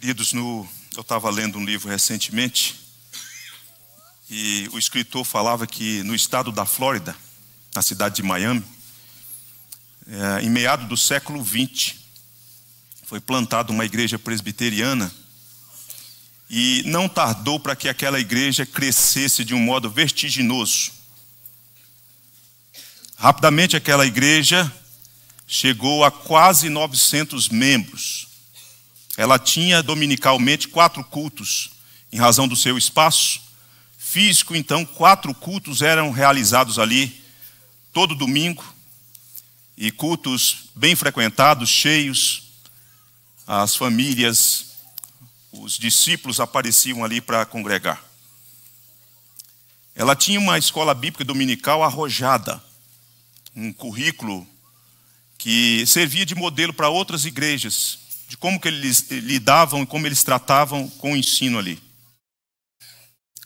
Queridos, no, eu estava lendo um livro recentemente e o escritor falava que no estado da Flórida, na cidade de Miami, é, em meado do século XX, foi plantada uma igreja presbiteriana e não tardou para que aquela igreja crescesse de um modo vertiginoso. Rapidamente, aquela igreja chegou a quase 900 membros. Ela tinha dominicalmente quatro cultos, em razão do seu espaço físico, então, quatro cultos eram realizados ali todo domingo, e cultos bem frequentados, cheios. As famílias, os discípulos apareciam ali para congregar. Ela tinha uma escola bíblica dominical arrojada, um currículo que servia de modelo para outras igrejas de como que eles eh, lidavam e como eles tratavam com o ensino ali.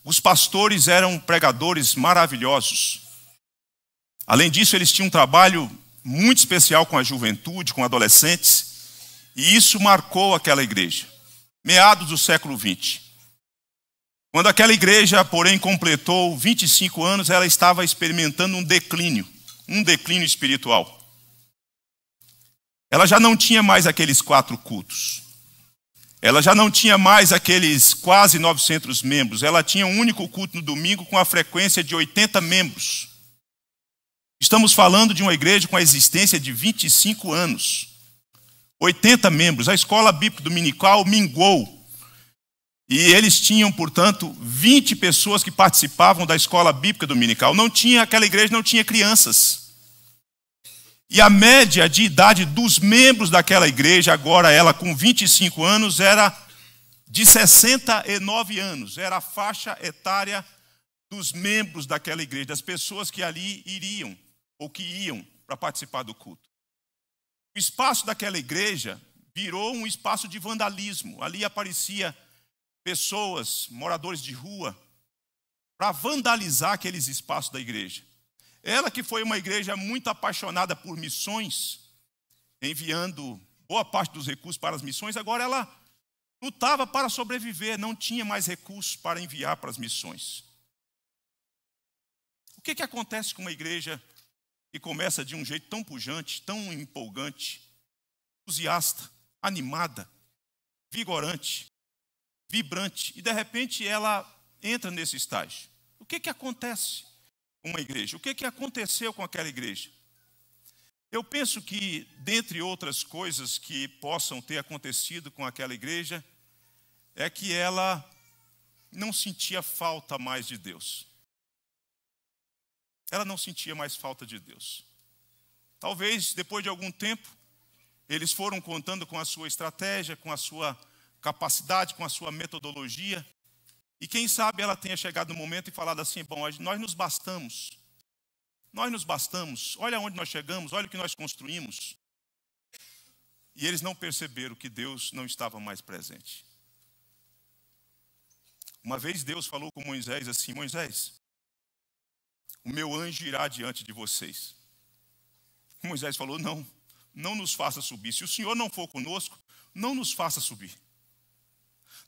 Os pastores eram pregadores maravilhosos. Além disso, eles tinham um trabalho muito especial com a juventude, com adolescentes, e isso marcou aquela igreja, meados do século XX. Quando aquela igreja, porém, completou 25 anos, ela estava experimentando um declínio, um declínio espiritual. Ela já não tinha mais aqueles quatro cultos. Ela já não tinha mais aqueles quase 900 membros. Ela tinha um único culto no domingo com a frequência de 80 membros. Estamos falando de uma igreja com a existência de 25 anos. 80 membros. A escola bíblica dominical mingou. E eles tinham, portanto, 20 pessoas que participavam da escola bíblica dominical. Não tinha aquela igreja não tinha crianças. E a média de idade dos membros daquela igreja, agora ela com 25 anos, era de 69 anos, era a faixa etária dos membros daquela igreja, das pessoas que ali iriam ou que iam para participar do culto. O espaço daquela igreja virou um espaço de vandalismo. Ali aparecia pessoas, moradores de rua, para vandalizar aqueles espaços da igreja. Ela que foi uma igreja muito apaixonada por missões, enviando boa parte dos recursos para as missões, agora ela lutava para sobreviver, não tinha mais recursos para enviar para as missões. O que, que acontece com uma igreja que começa de um jeito tão pujante, tão empolgante, entusiasta, animada, vigorante, vibrante, e de repente ela entra nesse estágio? O que, que acontece? uma igreja. O que, é que aconteceu com aquela igreja? Eu penso que, dentre outras coisas que possam ter acontecido com aquela igreja, é que ela não sentia falta mais de Deus. Ela não sentia mais falta de Deus. Talvez depois de algum tempo, eles foram contando com a sua estratégia, com a sua capacidade, com a sua metodologia, e quem sabe ela tenha chegado no momento e falado assim: bom, nós nos bastamos. Nós nos bastamos. Olha onde nós chegamos, olha o que nós construímos. E eles não perceberam que Deus não estava mais presente. Uma vez Deus falou com Moisés assim: Moisés, o meu anjo irá diante de vocês. Moisés falou: Não, não nos faça subir. Se o Senhor não for conosco, não nos faça subir.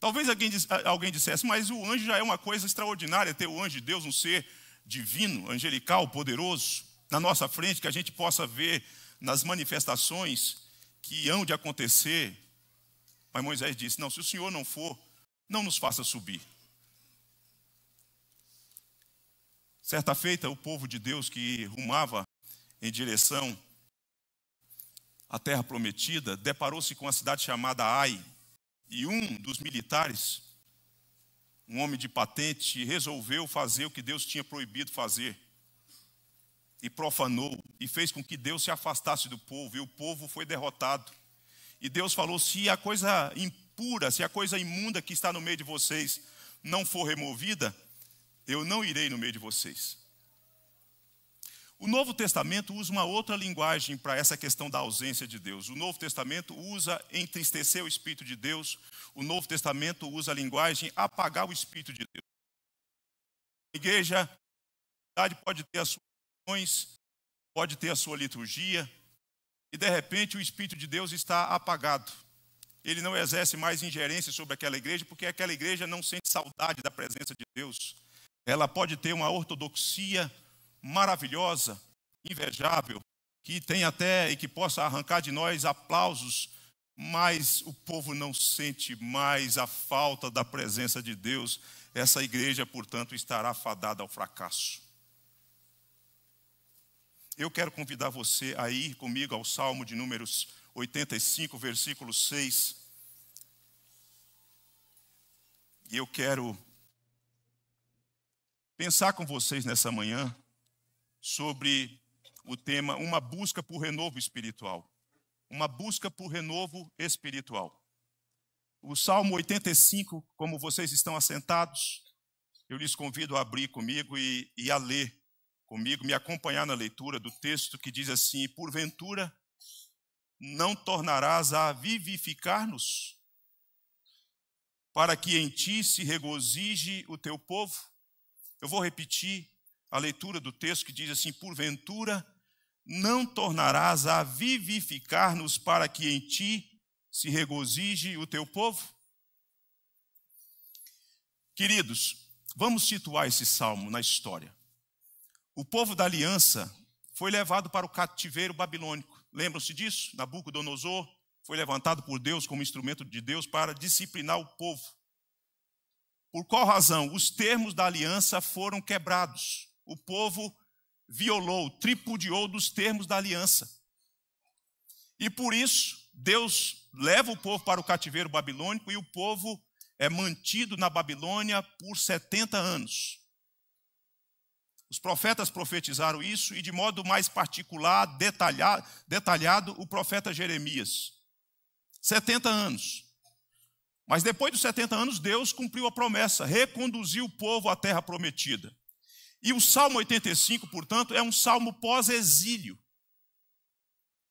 Talvez alguém, alguém dissesse, mas o anjo já é uma coisa extraordinária ter o anjo de Deus, um ser divino, angelical, poderoso, na nossa frente, que a gente possa ver nas manifestações que hão de acontecer. Mas Moisés disse: Não, se o Senhor não for, não nos faça subir. Certa feita, o povo de Deus que rumava em direção à terra prometida deparou-se com a cidade chamada Ai, e um dos militares, um homem de patente, resolveu fazer o que Deus tinha proibido fazer. E profanou, e fez com que Deus se afastasse do povo, e o povo foi derrotado. E Deus falou: se a coisa impura, se a coisa imunda que está no meio de vocês não for removida, eu não irei no meio de vocês. O Novo Testamento usa uma outra linguagem para essa questão da ausência de Deus. O Novo Testamento usa entristecer o Espírito de Deus. O Novo Testamento usa a linguagem apagar o Espírito de Deus. A igreja pode ter as suas ações, pode ter a sua liturgia, e de repente o Espírito de Deus está apagado. Ele não exerce mais ingerência sobre aquela igreja, porque aquela igreja não sente saudade da presença de Deus. Ela pode ter uma ortodoxia maravilhosa, invejável, que tem até e que possa arrancar de nós aplausos, mas o povo não sente mais a falta da presença de Deus. Essa igreja, portanto, estará fadada ao fracasso. Eu quero convidar você a ir comigo ao Salmo de Números 85, versículo 6. E eu quero pensar com vocês nessa manhã sobre o tema Uma Busca por Renovo Espiritual. Uma busca por renovo espiritual. O Salmo 85, como vocês estão assentados, eu lhes convido a abrir comigo e, e a ler comigo, me acompanhar na leitura do texto que diz assim: Porventura não tornarás a vivificar-nos, para que em ti se regozije o teu povo. Eu vou repetir: a leitura do texto que diz assim: Porventura não tornarás a vivificar-nos para que em ti se regozije o teu povo? Queridos, vamos situar esse salmo na história. O povo da aliança foi levado para o cativeiro babilônico. Lembram-se disso? Nabucodonosor foi levantado por Deus como instrumento de Deus para disciplinar o povo. Por qual razão? Os termos da aliança foram quebrados o povo violou, tripudiou dos termos da aliança. E por isso, Deus leva o povo para o cativeiro babilônico e o povo é mantido na Babilônia por 70 anos. Os profetas profetizaram isso e, de modo mais particular, detalhado, detalhado o profeta Jeremias. 70 anos. Mas depois dos 70 anos, Deus cumpriu a promessa, reconduziu o povo à terra prometida. E o Salmo 85, portanto, é um salmo pós-exílio.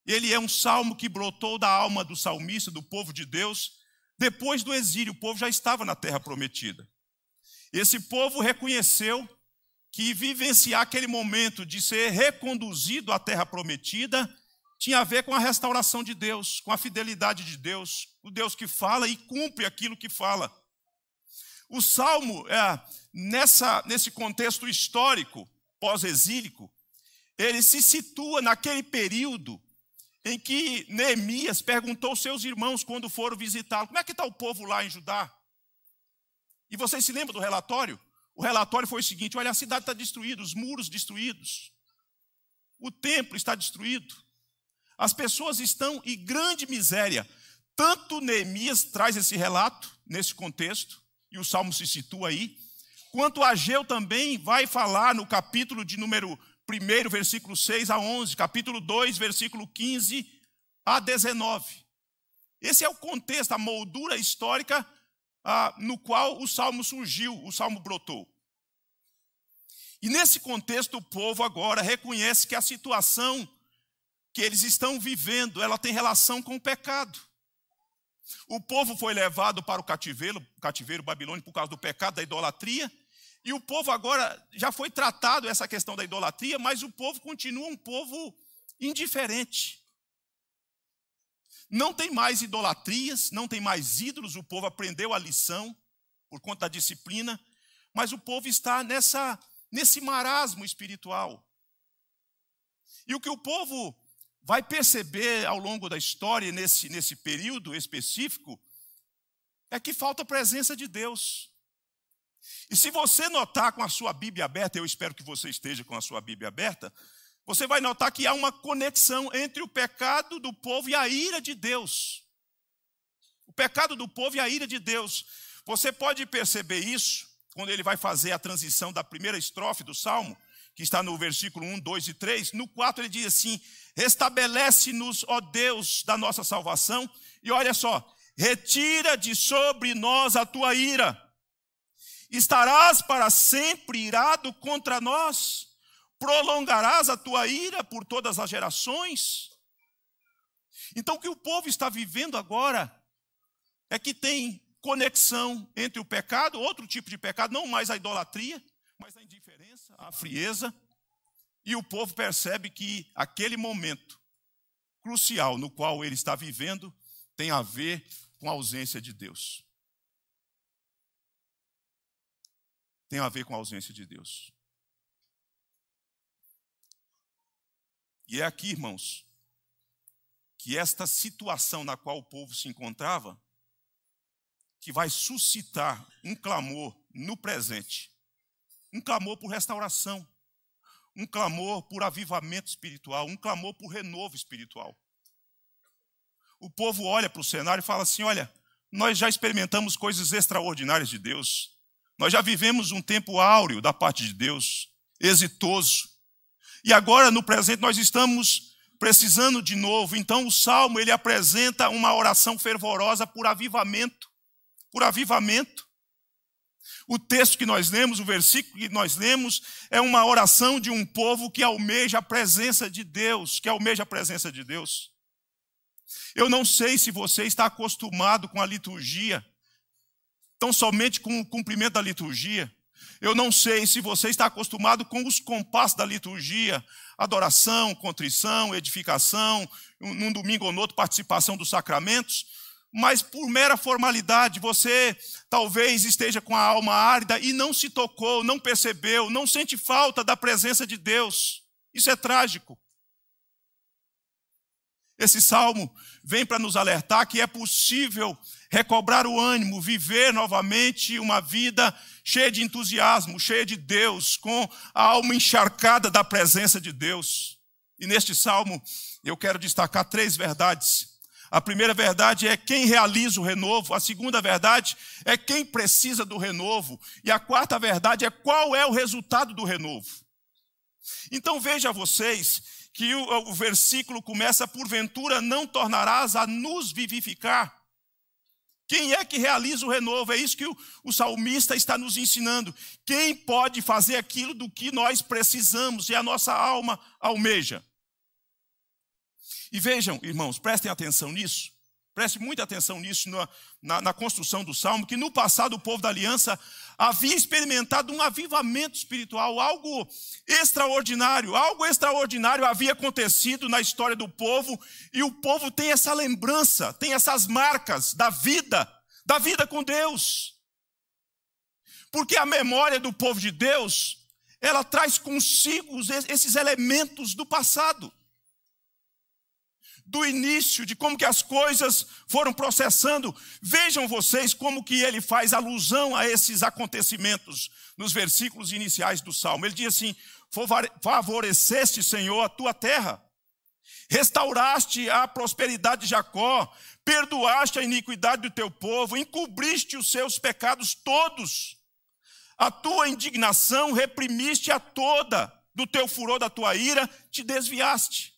Ele é um salmo que brotou da alma do salmista, do povo de Deus, depois do exílio. O povo já estava na terra prometida. Esse povo reconheceu que vivenciar aquele momento de ser reconduzido à terra prometida tinha a ver com a restauração de Deus, com a fidelidade de Deus, o Deus que fala e cumpre aquilo que fala. O Salmo, é, nessa, nesse contexto histórico pós-exílico, ele se situa naquele período em que Neemias perguntou aos seus irmãos quando foram visitá-lo: como é que está o povo lá em Judá? E vocês se lembram do relatório? O relatório foi o seguinte: olha, a cidade está destruída, os muros destruídos, o templo está destruído, as pessoas estão em grande miséria. Tanto Neemias traz esse relato nesse contexto, e o salmo se situa aí. Quanto a Ageu também vai falar no capítulo de número 1, versículo 6 a 11, capítulo 2, versículo 15 a 19. Esse é o contexto, a moldura histórica ah, no qual o salmo surgiu, o salmo brotou. E nesse contexto, o povo agora reconhece que a situação que eles estão vivendo, ela tem relação com o pecado. O povo foi levado para o cativeiro, cativeiro babilônico por causa do pecado, da idolatria. E o povo agora já foi tratado essa questão da idolatria, mas o povo continua um povo indiferente. Não tem mais idolatrias, não tem mais ídolos, o povo aprendeu a lição por conta da disciplina, mas o povo está nessa nesse marasmo espiritual. E o que o povo vai perceber ao longo da história, nesse, nesse período específico, é que falta a presença de Deus. E se você notar com a sua Bíblia aberta, eu espero que você esteja com a sua Bíblia aberta, você vai notar que há uma conexão entre o pecado do povo e a ira de Deus. O pecado do povo e a ira de Deus. Você pode perceber isso quando ele vai fazer a transição da primeira estrofe do salmo que está no versículo 1, 2 e 3. No 4 ele diz assim: Restabelece-nos, ó Deus, da nossa salvação, e olha só, retira de sobre nós a tua ira. Estarás para sempre irado contra nós, prolongarás a tua ira por todas as gerações. Então, o que o povo está vivendo agora é que tem conexão entre o pecado, outro tipo de pecado, não mais a idolatria, a frieza, e o povo percebe que aquele momento crucial no qual ele está vivendo tem a ver com a ausência de Deus. Tem a ver com a ausência de Deus. E é aqui, irmãos, que esta situação na qual o povo se encontrava que vai suscitar um clamor no presente um clamor por restauração, um clamor por avivamento espiritual, um clamor por renovo espiritual. O povo olha para o cenário e fala assim: olha, nós já experimentamos coisas extraordinárias de Deus, nós já vivemos um tempo áureo da parte de Deus, exitoso, e agora no presente nós estamos precisando de novo. Então o salmo ele apresenta uma oração fervorosa por avivamento, por avivamento. O texto que nós lemos, o versículo que nós lemos, é uma oração de um povo que almeja a presença de Deus, que almeja a presença de Deus. Eu não sei se você está acostumado com a liturgia, tão somente com o cumprimento da liturgia. Eu não sei se você está acostumado com os compassos da liturgia, adoração, contrição, edificação, num domingo ou no outro, participação dos sacramentos mas por mera formalidade você talvez esteja com a alma árida e não se tocou, não percebeu, não sente falta da presença de Deus. Isso é trágico. Esse salmo vem para nos alertar que é possível recobrar o ânimo, viver novamente uma vida cheia de entusiasmo, cheia de Deus, com a alma encharcada da presença de Deus. E neste salmo eu quero destacar três verdades a primeira verdade é quem realiza o renovo, a segunda verdade é quem precisa do renovo, e a quarta verdade é qual é o resultado do renovo. Então veja vocês que o, o versículo começa: Porventura não tornarás a nos vivificar. Quem é que realiza o renovo? É isso que o, o, salmista está nos ensinando. Quem pode fazer aquilo do que nós precisamos e a nossa alma almeja? E vejam, irmãos, prestem atenção nisso. Preste muita atenção nisso na, na, na, construção do salmo, que no passado o povo da aliança havia experimentado um avivamento espiritual, algo extraordinário, algo extraordinário havia acontecido na história do povo, e o povo tem essa lembrança, tem essas marcas da vida, da vida com Deus. Porque a memória do povo de Deus, ela traz consigo esses elementos do passado do início, de como que as coisas foram processando. Vejam vocês como que ele faz alusão a esses acontecimentos nos versículos iniciais do Salmo. Ele diz assim: favoreceste, Senhor, a tua terra, restauraste a prosperidade de Jacó, perdoaste a iniquidade do teu povo, encobriste os seus pecados todos. A tua indignação reprimiste a toda, do teu furor da tua ira te desviaste.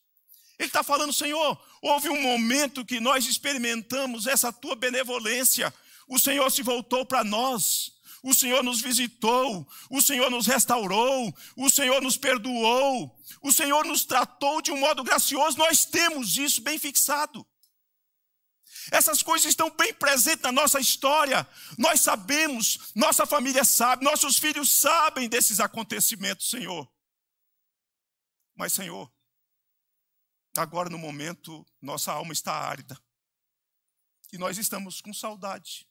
Ele está falando, Senhor, houve um momento que nós experimentamos essa tua benevolência. O Senhor se voltou para nós. O Senhor nos visitou, o Senhor nos restaurou, o Senhor nos perdoou, o Senhor nos tratou de um modo gracioso, nós temos isso bem fixado. Essas coisas estão bem presentes na nossa história. Nós sabemos, nossa família sabe, nossos filhos sabem desses acontecimentos, Senhor. Mas, Senhor, Agora, no momento, nossa alma está árida. E nós estamos com saudade.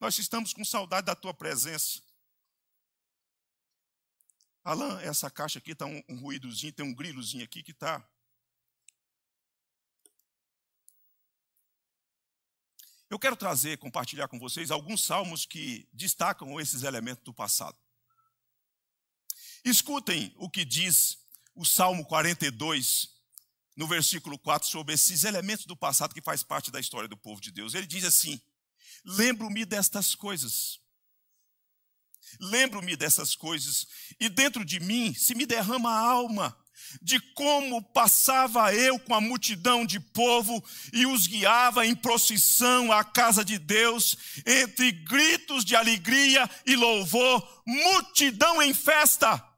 Nós estamos com saudade da tua presença. Alain, essa caixa aqui está um, um ruídozinho, tem um grilozinho aqui que está. Eu quero trazer, compartilhar com vocês alguns salmos que destacam esses elementos do passado. Escutem o que diz o Salmo 42, no versículo 4 sobre esses elementos do passado que faz parte da história do povo de Deus. Ele diz assim: Lembro-me destas coisas. Lembro-me dessas coisas, e dentro de mim se me derrama a alma de como passava eu com a multidão de povo e os guiava em procissão à casa de Deus, entre gritos de alegria e louvor, multidão em festa.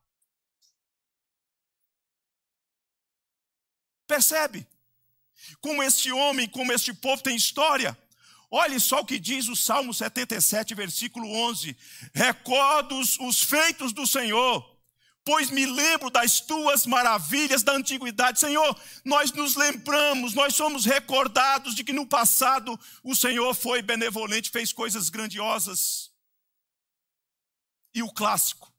Percebe? Como este homem, como este povo tem história. Olhe só o que diz o Salmo 77, versículo 11: Recordo os feitos do Senhor, pois me lembro das tuas maravilhas da antiguidade. Senhor, nós nos lembramos, nós somos recordados de que no passado o Senhor foi benevolente, fez coisas grandiosas. E o clássico,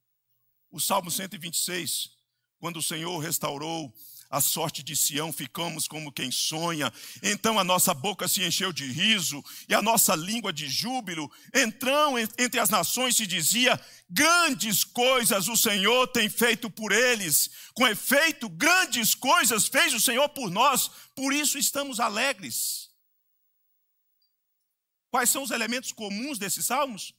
o Salmo 126, quando o Senhor restaurou a sorte de Sião, ficamos como quem sonha. Então a nossa boca se encheu de riso e a nossa língua de júbilo. Entrão entre as nações se dizia: grandes coisas o Senhor tem feito por eles. Com efeito, grandes coisas fez o Senhor por nós, por isso estamos alegres. Quais são os elementos comuns desses salmos?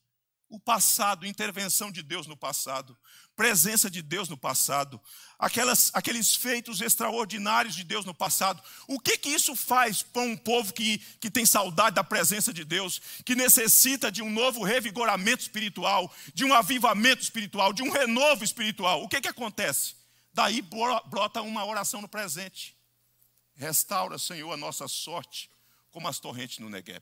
o passado, intervenção de Deus no passado, presença de Deus no passado, aquelas, aqueles feitos extraordinários de Deus no passado. O que, que isso faz para um povo que, que tem saudade da presença de Deus, que necessita de um novo revigoramento espiritual, de um avivamento espiritual, de um renovo espiritual? O que, que acontece? Daí brota uma oração no presente. Restaura, Senhor, a nossa sorte, como as torrentes no Negev.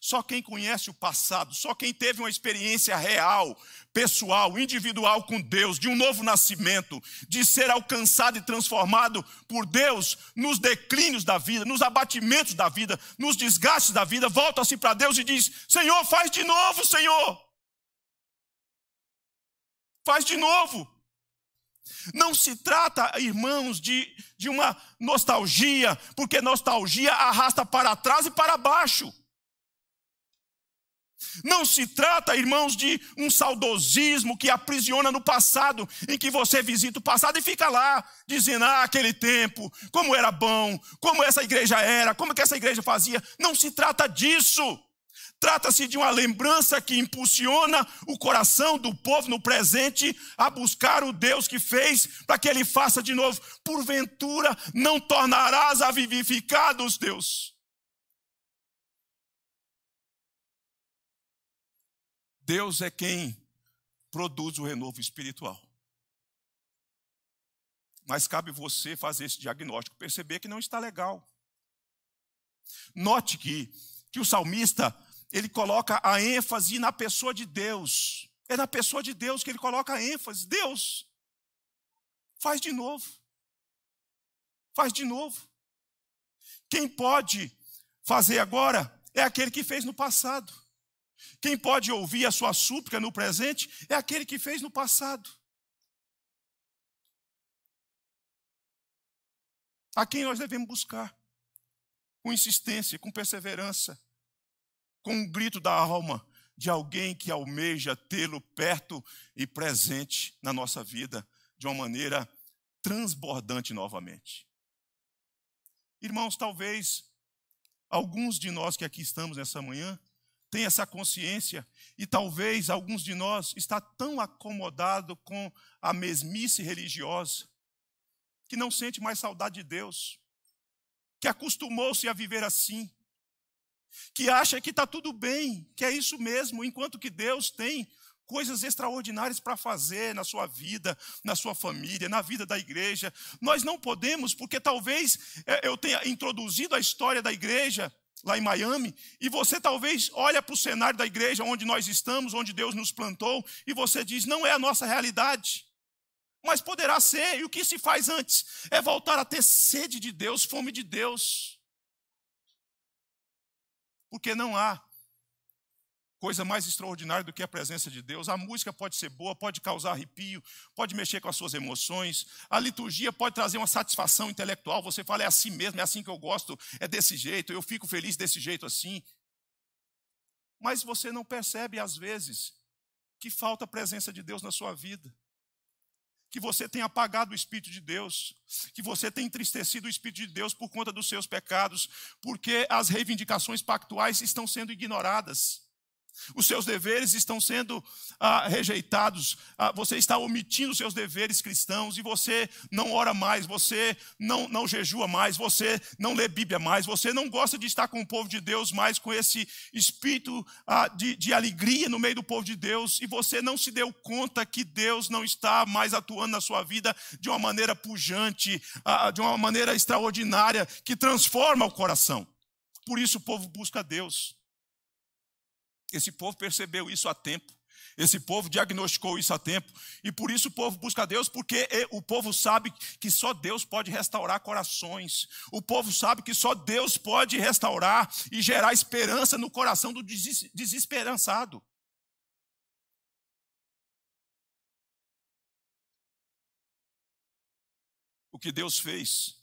Só quem conhece o passado, só quem teve uma experiência real, pessoal, individual com Deus, de um novo nascimento, de ser alcançado e transformado por Deus nos declínios da vida, nos abatimentos da vida, nos desgastes da vida, volta-se para Deus e diz: Senhor, faz de novo, Senhor. Faz de novo. Não se trata, irmãos, de, de uma nostalgia, porque nostalgia arrasta para trás e para baixo. Não se trata, irmãos, de um saudosismo que aprisiona no passado, em que você visita o passado e fica lá, dizendo, ah, aquele tempo, como era bom, como essa igreja era, como que essa igreja fazia. Não se trata disso. Trata-se de uma lembrança que impulsiona o coração do povo no presente a buscar o Deus que fez, para que ele faça de novo. Porventura, não tornarás a vivificar dos teus Deus é quem produz o renovo espiritual. Mas cabe você fazer esse diagnóstico, perceber que não está legal. Note que, que o salmista, ele coloca a ênfase na pessoa de Deus. É na pessoa de Deus que ele coloca a ênfase. Deus, faz de novo. Faz de novo. Quem pode fazer agora é aquele que fez no passado. Quem pode ouvir a sua súplica no presente é aquele que fez no passado. A quem nós devemos buscar, com insistência, com perseverança, com um grito da alma de alguém que almeja tê-lo perto e presente na nossa vida de uma maneira transbordante novamente. Irmãos, talvez alguns de nós que aqui estamos nessa manhã tem essa consciência e talvez alguns de nós está tão acomodado com a mesmice religiosa que não sente mais saudade de Deus, que acostumou-se a viver assim, que acha que está tudo bem, que é isso mesmo, enquanto que Deus tem coisas extraordinárias para fazer na sua vida, na sua família, na vida da igreja. Nós não podemos, porque talvez eh, eu tenha introduzido a história da igreja lá em Miami, e você talvez olha para o cenário da igreja onde nós estamos, onde Deus nos plantou, e você diz: não é a nossa realidade. Mas poderá ser, e o que se faz antes? É voltar a ter sede de Deus, fome de Deus. Porque não há coisa mais extraordinária do que a presença de Deus. A música pode ser boa, pode causar arrepio, pode mexer com as suas emoções. A liturgia pode trazer uma satisfação intelectual. Você fala, é assim mesmo, é assim que eu gosto, é desse jeito, eu fico feliz desse jeito assim. Mas você não percebe, às vezes, que falta a presença de Deus na sua vida que você tem apagado o Espírito de Deus, que você tem entristecido o Espírito de Deus por conta dos seus pecados, porque as reivindicações pactuais estão sendo ignoradas os seus deveres estão sendo ah, rejeitados, ah, você está omitindo os seus deveres cristãos e você não ora mais, você não, não jejua mais, você não lê Bíblia mais, você não gosta de estar com o povo de Deus mais, com esse espírito ah, de, de alegria no meio do povo de Deus, e você não se deu conta que Deus não está mais atuando na sua vida de uma maneira pujante, ah, de uma maneira extraordinária, que transforma o coração. Por isso o povo busca Deus. Esse povo percebeu isso a tempo. Esse povo diagnosticou isso a tempo. E por isso o povo busca Deus, porque o povo sabe que só Deus pode restaurar corações. O povo sabe que só Deus pode restaurar e gerar esperança no coração do desesperançado. O que Deus fez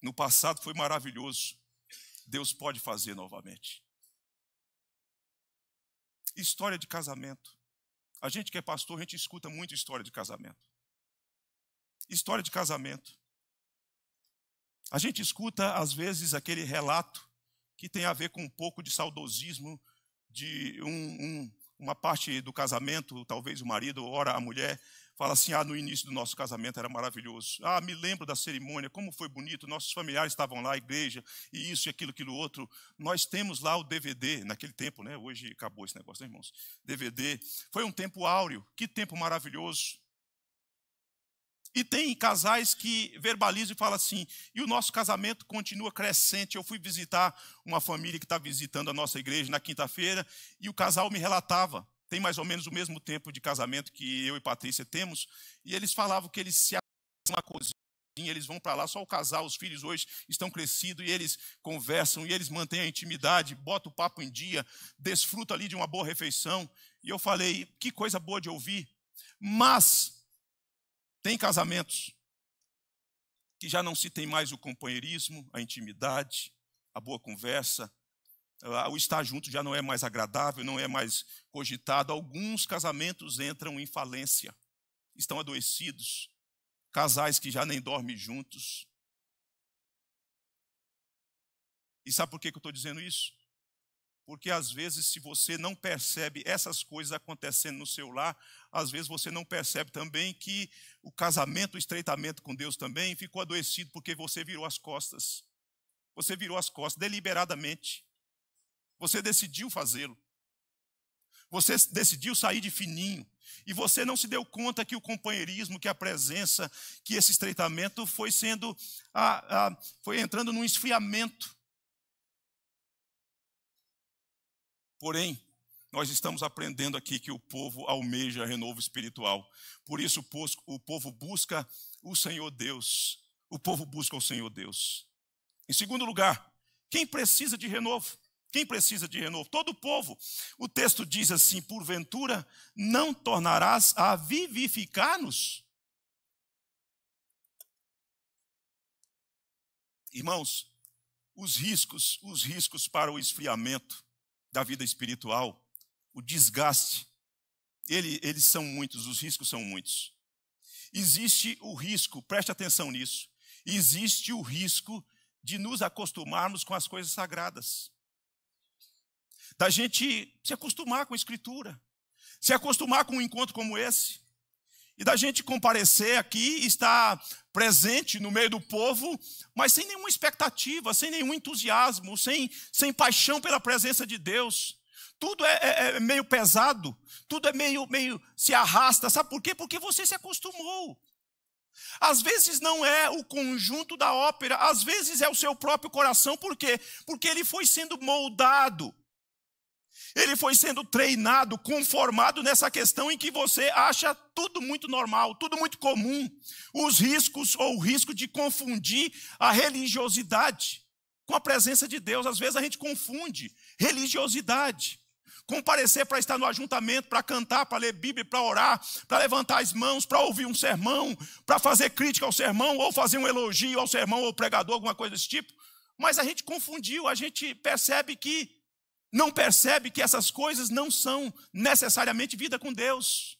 no passado foi maravilhoso. Deus pode fazer novamente. História de casamento. A gente que é pastor, a gente escuta muito história de casamento. História de casamento. A gente escuta, às vezes, aquele relato que tem a ver com um pouco de saudosismo de um, um, uma parte do casamento, talvez o marido, ora a mulher, Fala assim: ah, no início do nosso casamento era maravilhoso. Ah, me lembro da cerimônia, como foi bonito, nossos familiares estavam lá, a igreja, e isso, e aquilo, aquilo outro. Nós temos lá o DVD, naquele tempo, né? Hoje acabou esse negócio, né, irmãos? DVD. Foi um tempo áureo, que tempo maravilhoso. E tem casais que verbalizam e falam assim: e o nosso casamento continua crescente. Eu fui visitar uma família que está visitando a nossa igreja na quinta-feira e o casal me relatava: tem mais ou menos o mesmo tempo de casamento que eu e Patrícia temos, e eles falavam que eles se na cozinha, eles vão para lá, só o casal, os filhos hoje estão crescidos e eles conversam e eles mantêm a intimidade, botam o papo em dia, desfrutam ali de uma boa refeição. E eu falei, que coisa boa de ouvir, mas tem casamentos que já não se tem mais o companheirismo, a intimidade, a boa conversa, ah, o estar junto já não é mais agradável, não é mais cogitado. Alguns casamentos entram em falência, estão adoecidos, casais que já nem dormem juntos. E sabe por que eu estou dizendo isso? Porque às vezes, se você não percebe essas coisas acontecendo no seu lar, às vezes você não percebe também que o casamento, o estreitamento com Deus também ficou adoecido porque você virou as costas. Você virou as costas deliberadamente. Você decidiu fazê-lo. Você decidiu sair de fininho. E você não se deu conta que o companheirismo, que a presença, que esse estreitamento foi sendo, foi entrando num esfriamento. Porém, nós estamos aprendendo aqui que o povo almeja renovo espiritual. Por isso o povo busca o Senhor Deus. O povo busca o Senhor Deus. Em segundo lugar, quem precisa de renovo? Quem precisa de renovo? Todo o povo. O texto diz assim: porventura não tornarás a vivificar-nos? Irmãos, os riscos, os riscos para o esfriamento da vida espiritual, o desgaste, ele, eles são muitos, os riscos são muitos. Existe o risco, preste atenção nisso, existe o risco de nos acostumarmos com as coisas sagradas da gente se acostumar com a Escritura, se acostumar com um encontro como esse, e da gente comparecer aqui, estar presente no meio do povo, mas sem nenhuma expectativa, sem nenhum entusiasmo, sem, sem paixão pela presença de Deus. Tudo é, é, é meio pesado, tudo é meio, meio se arrasta. Sabe por quê? Porque você se acostumou. Às vezes não é o conjunto da ópera, às vezes é o seu próprio coração, por quê? Porque ele foi sendo moldado ele foi sendo treinado, conformado nessa questão em que você acha tudo muito normal, tudo muito comum. Os riscos ou o risco de confundir a religiosidade com a presença de Deus. Às vezes a gente confunde religiosidade. Comparecer para estar no ajuntamento, para cantar, para ler Bíblia, para orar, para levantar as mãos, para ouvir um sermão, para fazer crítica ao sermão, ou fazer um elogio ao sermão ou pregador, alguma coisa desse tipo. Mas a gente confundiu, a gente percebe que não percebe que essas coisas não são necessariamente vida com Deus.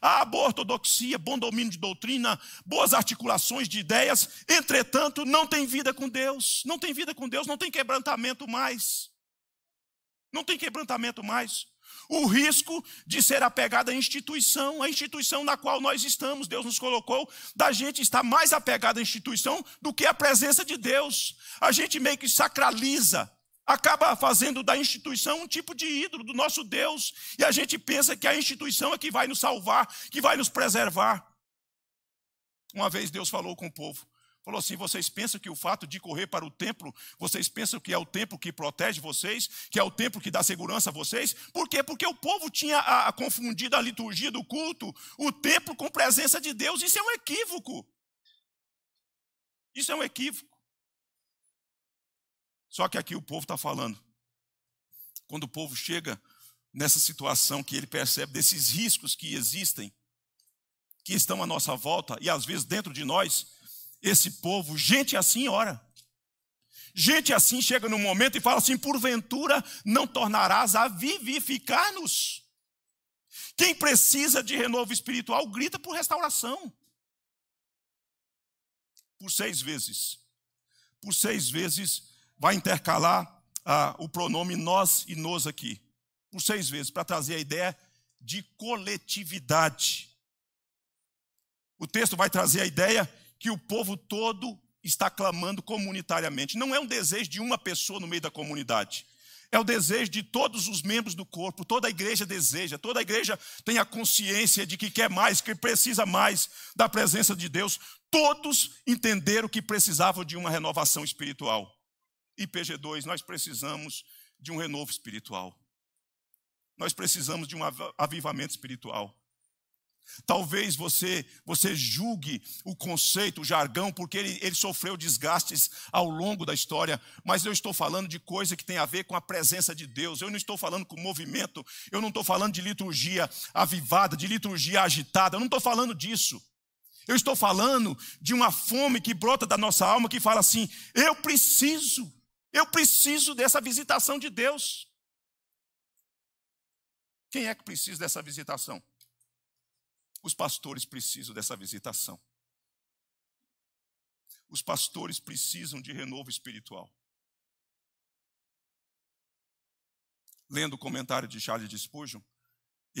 Há boa ortodoxia, bom domínio de doutrina, boas articulações de ideias, entretanto, não tem vida com Deus, não tem vida com Deus, não tem quebrantamento mais. Não tem quebrantamento mais. O risco de ser apegado à instituição, a instituição na qual nós estamos, Deus nos colocou, da gente estar mais apegado à instituição do que à presença de Deus. A gente meio que sacraliza acaba fazendo da instituição um tipo de ídolo do nosso Deus, e a gente pensa que a instituição é que vai nos salvar, que vai nos preservar. Uma vez Deus falou com o povo, falou assim: "Vocês pensam que o fato de correr para o templo, vocês pensam que é o templo que protege vocês, que é o templo que dá segurança a vocês? Por quê? Porque o povo tinha a, a confundido a liturgia do culto, o templo com presença de Deus. Isso é um equívoco. Isso é um equívoco. Só que aqui o povo está falando. Quando o povo chega nessa situação que ele percebe desses riscos que existem, que estão à nossa volta e às vezes dentro de nós, esse povo, gente assim ora. Gente assim chega num momento e fala assim: porventura não tornarás a vivificar-nos. Quem precisa de renovo espiritual grita por restauração. Por seis vezes. Por seis vezes vai intercalar ah, o pronome nós e nos aqui, por seis vezes, para trazer a ideia de coletividade. O texto vai trazer a ideia que o povo todo está clamando comunitariamente. Não é um desejo de uma pessoa no meio da comunidade. É o desejo de todos os membros do corpo, toda a igreja deseja, toda a igreja tem a consciência de que quer mais, que precisa mais da presença de Deus. Todos entenderam que precisavam de uma renovação espiritual. IPG2, nós precisamos de um renovo espiritual. Nós precisamos de um avivamento espiritual. Talvez você você julgue o conceito, o jargão, porque ele, ele sofreu desgastes ao longo da história, mas eu estou falando de coisa que tem a ver com a presença de Deus. Eu não estou falando com movimento, eu não estou falando de liturgia avivada, de liturgia agitada, eu não estou falando disso. Eu estou falando de uma fome que brota da nossa alma que fala assim: eu preciso eu preciso dessa visitação de Deus. Quem é que precisa dessa visitação? Os pastores precisam dessa visitação. Os pastores precisam de renovo espiritual. Lendo o comentário de Charles de Spurgeon,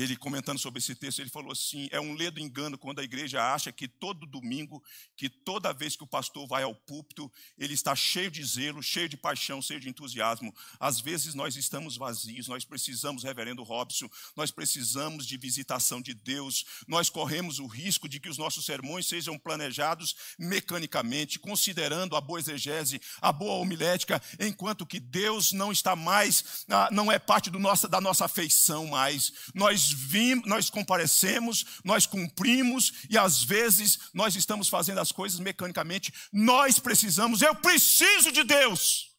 ele comentando sobre esse texto, ele falou assim: é um ledo engano quando a igreja acha que todo domingo, que toda vez que o pastor vai ao púlpito, ele está cheio de zelo, cheio de paixão, cheio de entusiasmo. Às vezes nós estamos vazios, nós precisamos, reverendo Robson, nós precisamos de visitação de Deus, nós corremos o risco de que os nossos sermões sejam planejados mecanicamente, considerando a boa exegese, a boa homilética, enquanto que Deus não está mais, ah, não é parte da nossa afeição mais. Nós nós vimos, nós comparecemos, nós cumprimos e às vezes nós estamos fazendo as coisas mecanicamente. Nós precisamos, eu preciso de Deus.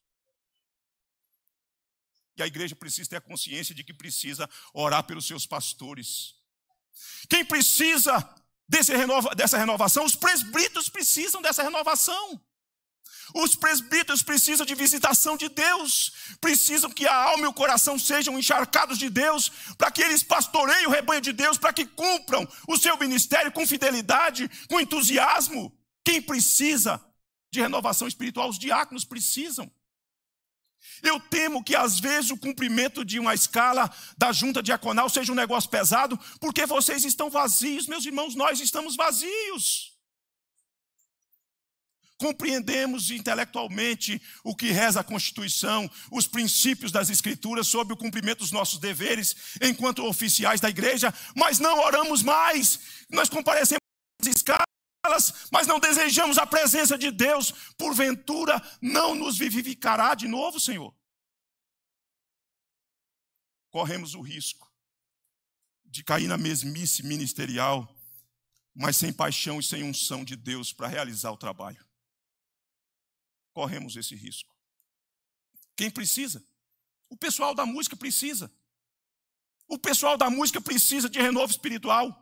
E a igreja precisa ter a consciência de que precisa orar pelos seus pastores. Quem precisa desse renova, dessa renovação? Os presbíteros precisam dessa renovação. Os presbíteros precisam de visitação de Deus, precisam que a alma e o coração sejam encharcados de Deus, para que eles pastoreiem o rebanho de Deus, para que cumpram o seu ministério com fidelidade, com entusiasmo. Quem precisa de renovação espiritual? Os diáconos precisam. Eu temo que às vezes o cumprimento de uma escala da junta diaconal seja um negócio pesado, porque vocês estão vazios, meus irmãos, nós estamos vazios. Compreendemos intelectualmente o que reza a Constituição, os princípios das Escrituras sobre o cumprimento dos nossos deveres enquanto oficiais da igreja, mas não oramos mais, nós comparecemos às escalas, mas não desejamos a presença de Deus, porventura não nos vivificará de novo, Senhor. Corremos o risco de cair na mesmice ministerial, mas sem paixão e sem unção de Deus para realizar o trabalho corremos esse risco. Quem precisa? O pessoal da música precisa. O pessoal da música precisa de renovo espiritual.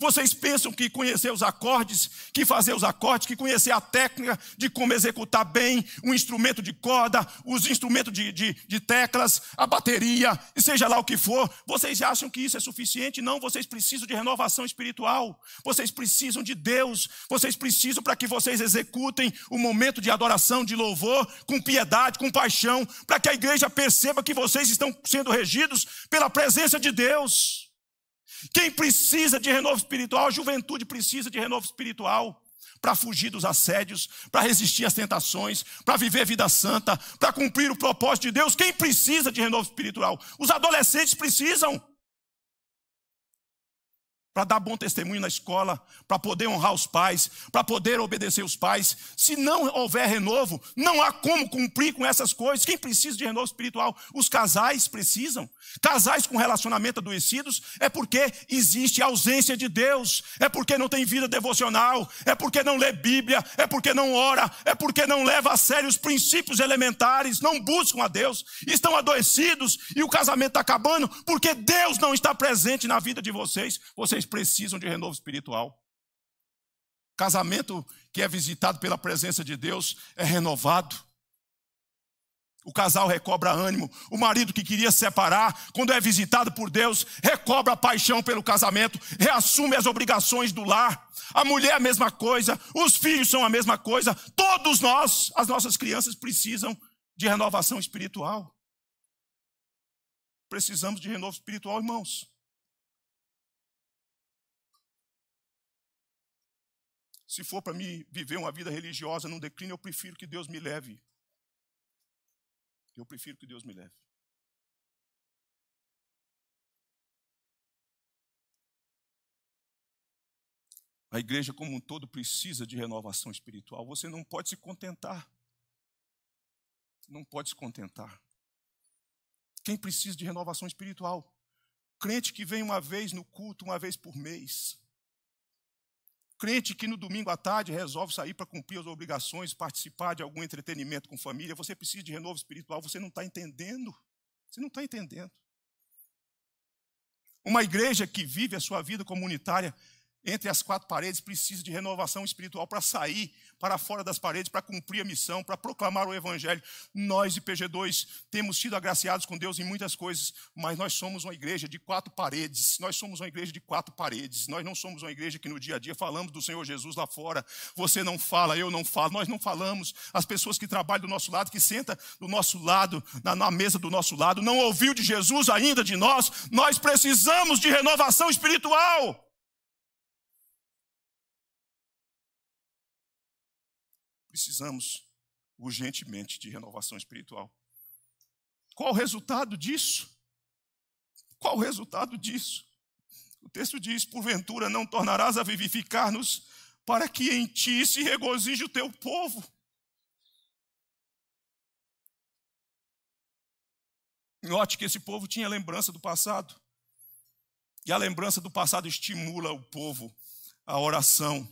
Vocês pensam que conhecer os acordes, que fazer os acordes, que conhecer a técnica de como executar bem um instrumento de corda, os instrumentos de, de, de teclas, a bateria, e seja lá o que for, vocês acham que isso é suficiente? Não, vocês precisam de renovação espiritual, vocês precisam de Deus, vocês precisam para que vocês executem o momento de adoração, de louvor, com piedade, com paixão, para que a igreja perceba que vocês estão sendo regidos pela presença de Deus. Quem precisa de renovo espiritual, a juventude precisa de renovo espiritual para fugir dos assédios, para resistir às tentações, para viver a vida santa, para cumprir o propósito de Deus. Quem precisa de renovo espiritual? Os adolescentes precisam para dar bom testemunho na escola, para poder honrar os pais, para poder obedecer os pais. Se não houver renovo, não há como cumprir com essas coisas. Quem precisa de renovo espiritual? Os casais precisam. Casais com relacionamento adoecidos é porque existe ausência de Deus, é porque não tem vida devocional, é porque não lê Bíblia, é porque não ora, é porque não leva a sério os princípios elementares, não buscam a Deus, estão adoecidos e o casamento está acabando porque Deus não está presente na vida de vocês. Vocês vocês precisam de renovo espiritual. Casamento que é visitado pela presença de Deus é renovado. O casal recobra ânimo. O marido que queria se separar, quando é visitado por Deus, recobra a paixão pelo casamento, reassume as obrigações do lar. A mulher é a mesma coisa, os filhos são a mesma coisa. Todos nós, as nossas crianças precisam de renovação espiritual. Precisamos de renovo espiritual, irmãos. Se for para mim viver uma vida religiosa num declínio, eu prefiro que Deus me leve. Eu prefiro que Deus me leve. A igreja como um todo precisa de renovação espiritual. Você não pode se contentar. Não pode se contentar. Quem precisa de renovação espiritual? Crente que vem uma vez no culto, uma vez por mês crente que no domingo à tarde resolve sair para cumprir as obrigações, participar de algum entretenimento com família, você precisa de renovo espiritual, você não está entendendo. Você não está entendendo. Uma igreja que vive a sua vida comunitária entre as quatro paredes, precisa de renovação espiritual para sair para fora das paredes, para cumprir a missão, para proclamar o Evangelho. Nós, IPG2, temos sido agraciados com Deus em muitas coisas, mas nós somos uma igreja de quatro paredes. Nós somos uma igreja de quatro paredes. Nós não somos uma igreja que no dia a dia falamos do Senhor Jesus lá fora. Você não fala, eu não falo, nós não falamos. As pessoas que trabalham do nosso lado, que sentam do nosso lado, na, na mesa do nosso lado, não ouviu de Jesus ainda de nós. Nós precisamos de renovação espiritual. precisamos urgentemente de renovação espiritual. Qual o resultado disso? Qual o resultado disso? O texto diz: Porventura não tornarás a vivificar-nos, para que em ti se regozije o teu povo. Note que esse povo tinha lembrança do passado. E a lembrança do passado estimula o povo à oração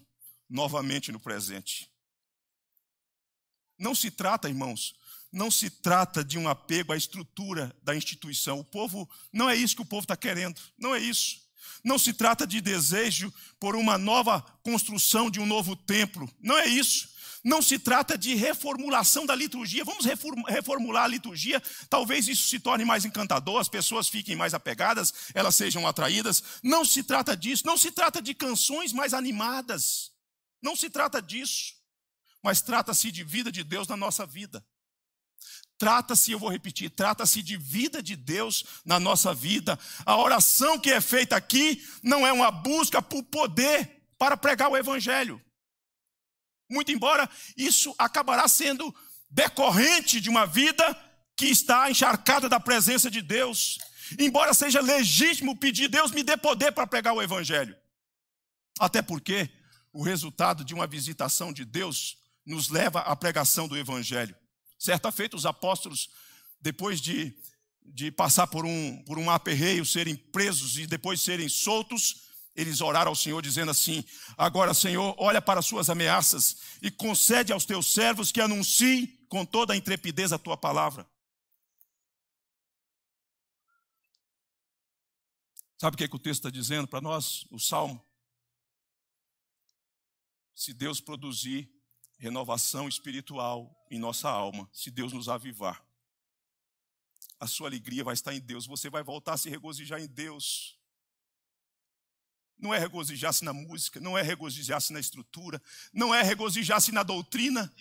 novamente no presente. Não se trata, irmãos, não se trata de um apego à estrutura da instituição. O povo, não é isso que o povo está querendo, não é isso. Não se trata de desejo por uma nova construção de um novo templo, não é isso. Não se trata de reformulação da liturgia. Vamos reformular a liturgia. Talvez isso se torne mais encantador, as pessoas fiquem mais apegadas, elas sejam atraídas. Não se trata disso. Não se trata de canções mais animadas. Não se trata disso mas trata-se de vida de Deus na nossa vida. Trata-se, eu vou repetir, trata-se de vida de Deus na nossa vida. A oração que é feita aqui não é uma busca por poder para pregar o Evangelho. Muito embora isso acabará sendo decorrente de uma vida que está encharcada da presença de Deus. Embora seja legítimo pedir, Deus me dê poder para pregar o Evangelho. Até porque o resultado de uma visitação de Deus nos leva à pregação do Evangelho. Certa feita, os apóstolos, depois de, de passar por um, por um aperreio, serem presos e depois serem soltos, eles oraram ao Senhor dizendo assim: Agora, Senhor, olha para as suas ameaças e concede aos teus servos que anunciem com toda a intrepidez a tua palavra. Sabe o que, é que o texto está dizendo para nós, o salmo? Se Deus produzir renovação espiritual em nossa alma, se Deus nos avivar. A sua alegria vai estar em Deus, você vai voltar a se regozijar em Deus. Não é regozijar-se na música, não é regozijar-se na estrutura, não é regozijar-se na doutrina,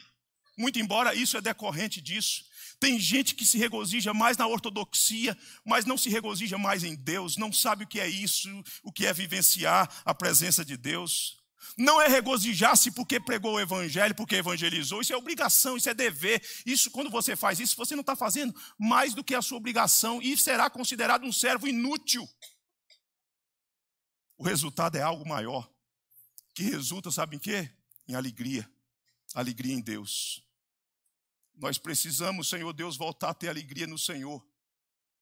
muito embora isso é decorrente disso. Tem gente que se regozija mais na ortodoxia, mas não se regozija mais em Deus, não sabe o que é isso, o que é vivenciar a presença de Deus. Não é regozijar-se porque pregou o evangelho, porque evangelizou. Isso é obrigação, isso é dever. Isso, quando você faz isso, você não está fazendo mais do que a sua obrigação e será considerado um servo inútil. O resultado é algo maior, que resulta, sabe em quê? Em alegria. Alegria em Deus. Nós precisamos, Senhor Deus, voltar a ter alegria no Senhor.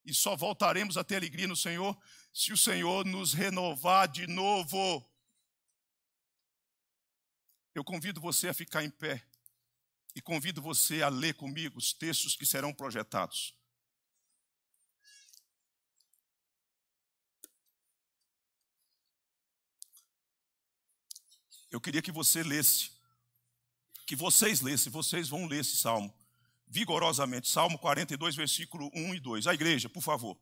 E só voltaremos a ter alegria no Senhor se o Senhor nos renovar de novo. Eu convido você a ficar em pé e convido você a ler comigo os textos que serão projetados. Eu queria que você lesse, que vocês lessem, vocês vão ler esse salmo vigorosamente. Salmo 42, versículo 1 e 2. A igreja, por favor.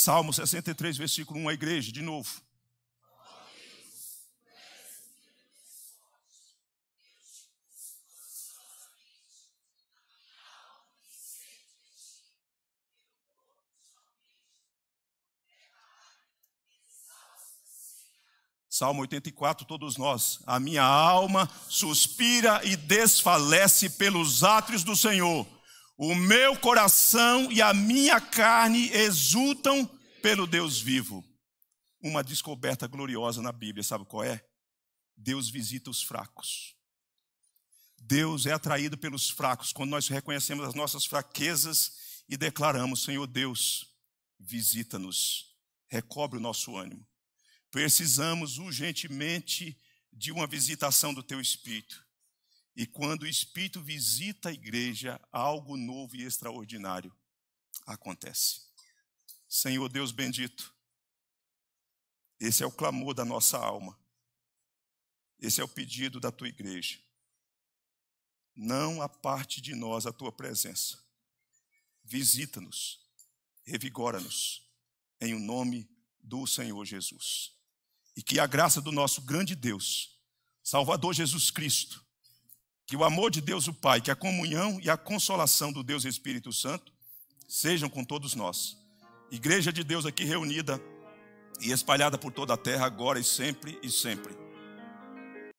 Salmo 63, versículo 1, a igreja, de novo. Salmo 84, todos nós. A minha alma suspira e desfalece pelos átrios do Senhor. O meu coração e a minha carne exultam pelo Deus vivo. Uma descoberta gloriosa na Bíblia, sabe qual é? Deus visita os fracos. Deus é atraído pelos fracos quando nós reconhecemos as nossas fraquezas e declaramos: Senhor Deus, visita-nos, recobre o nosso ânimo. Precisamos urgentemente de uma visitação do teu espírito. E quando o Espírito visita a igreja, algo novo e extraordinário acontece. Senhor Deus bendito, esse é o clamor da nossa alma, esse é o pedido da tua igreja. Não aparte de nós a tua presença. Visita-nos, revigora-nos, em o nome do Senhor Jesus. E que a graça do nosso grande Deus, Salvador Jesus Cristo, que o amor de Deus, o Pai, que a comunhão e a consolação do Deus Espírito Santo sejam com todos nós. Igreja de Deus aqui reunida e espalhada por toda a terra, agora e sempre e sempre.